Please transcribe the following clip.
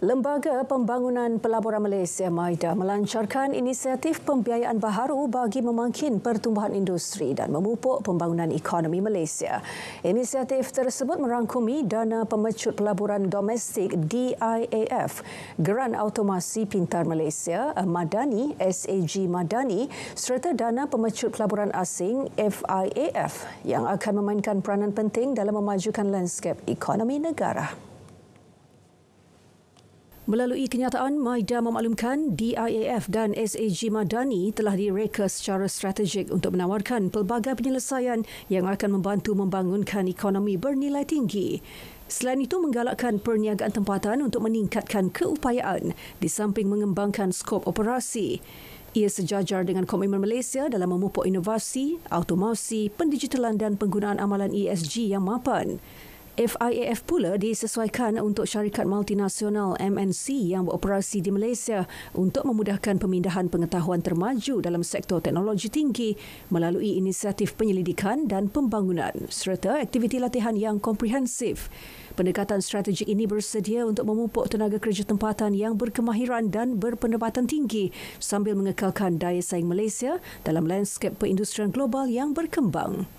Lembaga Pembangunan Pelaburan Malaysia Maida melancarkan inisiatif pembiayaan baharu bagi memangkin pertumbuhan industri dan memupuk pembangunan ekonomi Malaysia. Inisiatif tersebut merangkumi dana pemecut pelaburan domestik DIAF, Geran Automasi Pintar Malaysia, Madani, SAG Madani serta dana pemecut pelaburan asing FIAF yang akan memainkan peranan penting dalam memajukan landscape ekonomi negara. Melalui kenyataan, Maida memaklumkan DIAF dan SAG Madani telah direka secara strategik untuk menawarkan pelbagai penyelesaian yang akan membantu membangunkan ekonomi bernilai tinggi. Selain itu, menggalakkan perniagaan tempatan untuk meningkatkan keupayaan di samping mengembangkan skop operasi. Ia sejajar dengan komitmen Malaysia dalam memupuk inovasi, automasi, pendigitalan dan penggunaan amalan ESG yang mapan. FIAF pula disesuaikan untuk syarikat multinasional MNC yang beroperasi di Malaysia untuk memudahkan pemindahan pengetahuan termaju dalam sektor teknologi tinggi melalui inisiatif penyelidikan dan pembangunan serta aktiviti latihan yang komprehensif. Pendekatan strategik ini bersedia untuk memupuk tenaga kerja tempatan yang berkemahiran dan berpendapatan tinggi sambil mengekalkan daya saing Malaysia dalam landscape perindustrian global yang berkembang.